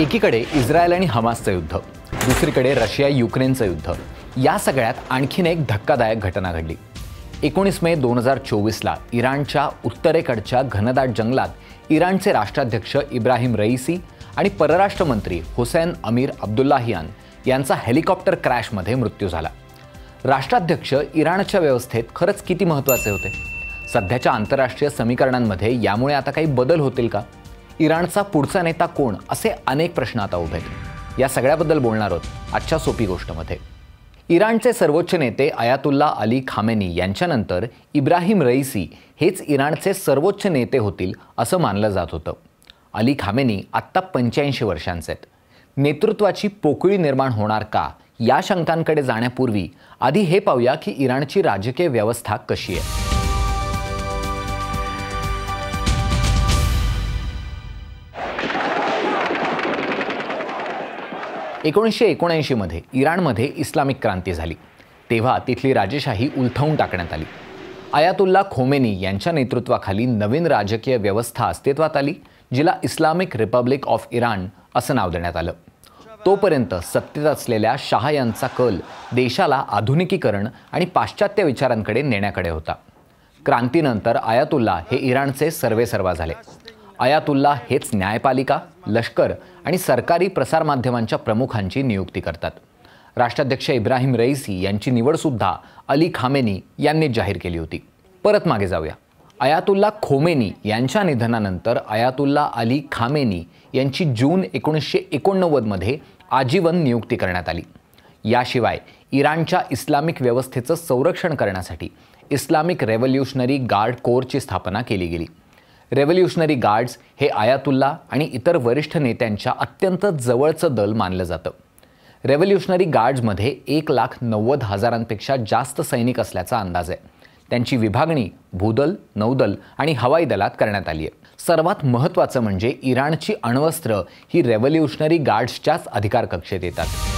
एकीकडे इस्रायल आणि हमासचं युद्ध दुसरीकडे रशिया युक्रेनचं युद्ध या सगळ्यात आणखीन एक धक्कादायक घटना घडली एकोणीस मे दोन हजार चोवीसला इराणच्या उत्तरेकडच्या घनदाट जंगलात इराणचे राष्ट्राध्यक्ष इब्राहिम रईसी आणि परराष्ट्र मंत्री हुसैन अमीर अब्दुल्लाहियान यांचा हेलिकॉप्टर क्रॅशमध्ये मृत्यू झाला राष्ट्राध्यक्ष इराणच्या व्यवस्थेत खरंच किती महत्त्वाचे होते सध्याच्या आंतरराष्ट्रीय समीकरणांमध्ये यामुळे आता काही बदल होतील का इराणचा पुढचा नेता कोण असे अनेक प्रश्न आता उभे आहेत या सगळ्याबद्दल बोलणार आहोत आजच्या सोपी गोष्टमध्ये इराणचे सर्वोच्च नेते अयातुल्ला अली खामेनी यांच्यानंतर इब्राहिम रईसी हेच इराणचे सर्वोच्च नेते होतील असं मानलं जात होतं अली खामेनी आत्ता पंच्याऐंशी वर्षांचे आहेत नेतृत्वाची पोकळी निर्माण होणार का या शंकांकडे जाण्यापूर्वी आधी हे पाहूया की इराणची राजकीय व्यवस्था कशी आहे एकोणीसशे एकोणऐंशीमध्ये इराणमध्ये इस्लामिक क्रांती झाली तेव्हा तिथली राजेशाही उलथवून टाकण्यात आली आयातुल्ला खोमेनी यांच्या नेतृत्वाखाली नवीन राजकीय व्यवस्था अस्तित्वात आली जिला इस्लामिक रिपब्लिक ऑफ इराण असं नाव देण्यात आलं तोपर्यंत सत्तेत असलेल्या शाह यांचा कल देशाला आधुनिकीकरण आणि पाश्चात्य विचारांकडे नेण्याकडे होता क्रांतीनंतर आयातुल्ला हे इराणचे सर्वेसर्वा झाले आयातुल्ला हेच न्यायपालिका लष्कर आणि सरकारी प्रसारमाध्यमांच्या प्रमुखांची नियुक्ती करतात राष्ट्राध्यक्ष इब्राहिम रईसी यांची निवडसुद्धा अली खामेनी यांनी जाहीर केली होती परत मागे जाऊया अयातुल्ला खोमेनी यांच्या निधनानंतर अयातुल्ला अली खामेनी यांची जून एकोणीसशे एकोणनव्वदमध्ये आजीवन नियुक्ती करण्यात आली याशिवाय इराणच्या इस्लामिक व्यवस्थेचं संरक्षण करण्यासाठी इस्लामिक रेव्होल्युशनरी गार्ड कोरची स्थापना केली गेली रेव्होल्युशनरी गार्ड्स हे आयातुल्ला आणि इतर वरिष्ठ नेत्यांच्या अत्यंत जवळचं दल मानलं जातं रेव्होल्युशनरी गार्ड्समध्ये एक लाख नव्वद हजारांपेक्षा जास्त सैनिक असल्याचा अंदाज आहे त्यांची विभागणी भूदल नौदल आणि हवाई दलात करण्यात आली आहे सर्वात महत्त्वाचं म्हणजे इराणची अण्वस्त्र ही रेव्होल्युशनरी गार्ड्सच्याच अधिकार कक्षेत येतात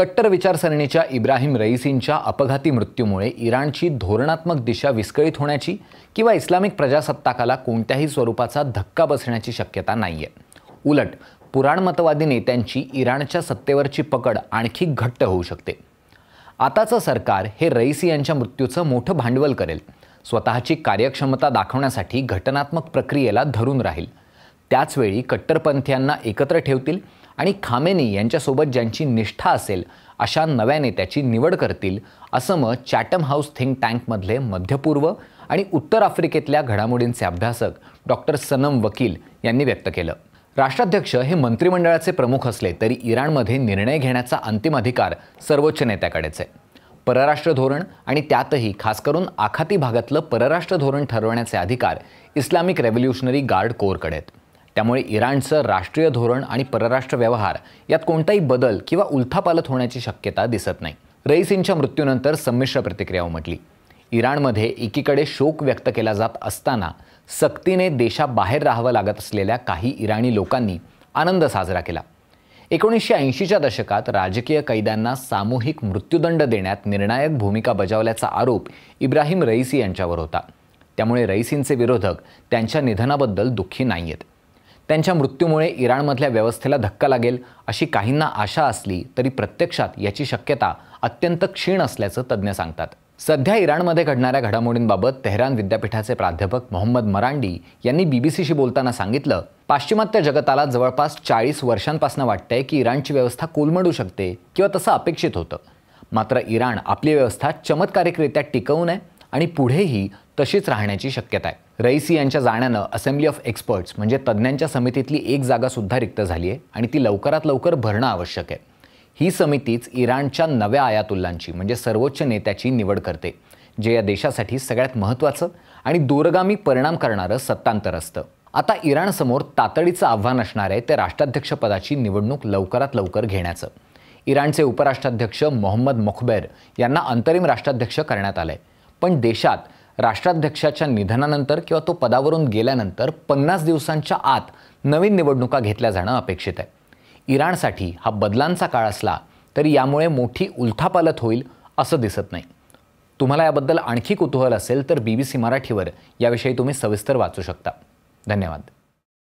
कट्टर विचारसरणीच्या इब्राहिम रईसींच्या अपघाती मृत्यूमुळे इराणची धोरणात्मक दिशा विस्कळीत होण्याची किंवा इस्लामिक प्रजासत्ताकाला कोणत्याही स्वरूपाचा धक्का बसण्याची शक्यता नाही आहे उलट पुराणमतवादी नेत्यांची इराणच्या सत्तेवरची पकड आणखी घट्ट होऊ शकते आताचं सरकार हे रईसी यांच्या मृत्यूचं मोठं भांडवल करेल स्वतःची कार्यक्षमता दाखवण्यासाठी घटनात्मक प्रक्रियेला धरून राहील त्याचवेळी कट्टरपंथीयांना एकत्र ठेवतील आणि खामेनी यांच्यासोबत ज्यांची निष्ठा असेल अशा नव्या नेत्याची निवड करतील असं मत चॅटम हाऊस थिंक टँकमधले मध्यपूर्व आणि उत्तर आफ्रिकेतल्या घडामोडींचे अभ्यासक डॉक्टर सनम वकील यांनी व्यक्त केलं राष्ट्राध्यक्ष हे मंत्रिमंडळाचे प्रमुख असले तरी इराणमध्ये निर्णय घेण्याचा अंतिम अधिकार सर्वोच्च नेत्याकडेच आहे परराष्ट्र धोरण आणि त्यातही खास करून आखाती भागातलं परराष्ट्र धोरण ठरवण्याचे अधिकार इस्लामिक रेव्होल्युशनरी गार्ड कोरकडे आहेत त्यामुळे इराणचं राष्ट्रीय धोरण आणि परराष्ट्र व्यवहार यात कोणताही बदल किंवा उलथापालत होण्याची शक्यता दिसत नाही रईसींच्या मृत्यूनंतर संमिश्र प्रतिक्रिया उमटली इराणमध्ये एकीकडे शोक व्यक्त केला जात असताना सक्तीने देशाबाहेर राहावं लागत असलेल्या काही इराणी लोकांनी आनंद साजरा केला एकोणीसशे ऐंशीच्या दशकात राजकीय कैद्यांना सामूहिक मृत्यूदंड देण्यात निर्णायक भूमिका बजावल्याचा आरोप इब्राहिम रईसी यांच्यावर होता त्यामुळे रईसींचे विरोधक त्यांच्या निधनाबद्दल दुःखी नाही आहेत त्यांच्या मृत्यूमुळे इराणमधल्या व्यवस्थेला धक्का लागेल अशी काहींना आशा असली तरी प्रत्यक्षात याची शक्यता अत्यंत क्षीण असल्याचं तज्ज्ञ सांगतात सध्या इराणमध्ये घडणाऱ्या घडामोडींबाबत तेहरान विद्यापीठाचे प्राध्यापक मोहम्मद मरांडी यांनी बीबीसीशी बोलताना सांगितलं पाश्चिमात्य जगताला जवळपास चाळीस वर्षांपासून वाटतंय की इराणची व्यवस्था कोलमडू शकते किंवा तसं अपेक्षित होतं मात्र इराण आपली व्यवस्था चमत्कारिकरित्या टिकवून आहे आणि पुढेही तशीच राहण्याची शक्यता आहे रईसी यांच्या जाण्यानं असेंब्ली ऑफ एक्सपर्ट्स म्हणजे तज्ज्ञांच्या समितीतली एक जागासुद्धा रिक्त झाली आहे आणि ती लवकरात लवकर भरणं आवश्यक आहे ही समितीच इराणच्या नव्या आयातुल्लांची म्हणजे सर्वोच्च नेत्याची निवड करते जे या देशासाठी सगळ्यात महत्त्वाचं आणि दूरगामी परिणाम करणारं सत्तांतर असतं आता इराणसमोर तातडीचं आव्हान असणार आहे ते राष्ट्राध्यक्षपदाची निवडणूक लवकरात लवकर घेण्याचं इराणचे उपराष्ट्राध्यक्ष मोहम्मद मखबेर यांना अंतरिम राष्ट्राध्यक्ष करण्यात आलं आहे पण देशात राष्ट्राध्यक्षाच्या निधनानंतर किंवा तो पदावरून गेल्यानंतर पन्नास दिवसांच्या आत नवीन निवडणुका घेतल्या जाणं अपेक्षित आहे इराणसाठी हा बदलांचा काळ असला तरी यामुळे मोठी उलथापालत होईल असं दिसत नाही तुम्हाला याबद्दल आणखी कुतूहल असेल तर बी बी सी मराठीवर याविषयी तुम्ही सविस्तर वाचू शकता धन्यवाद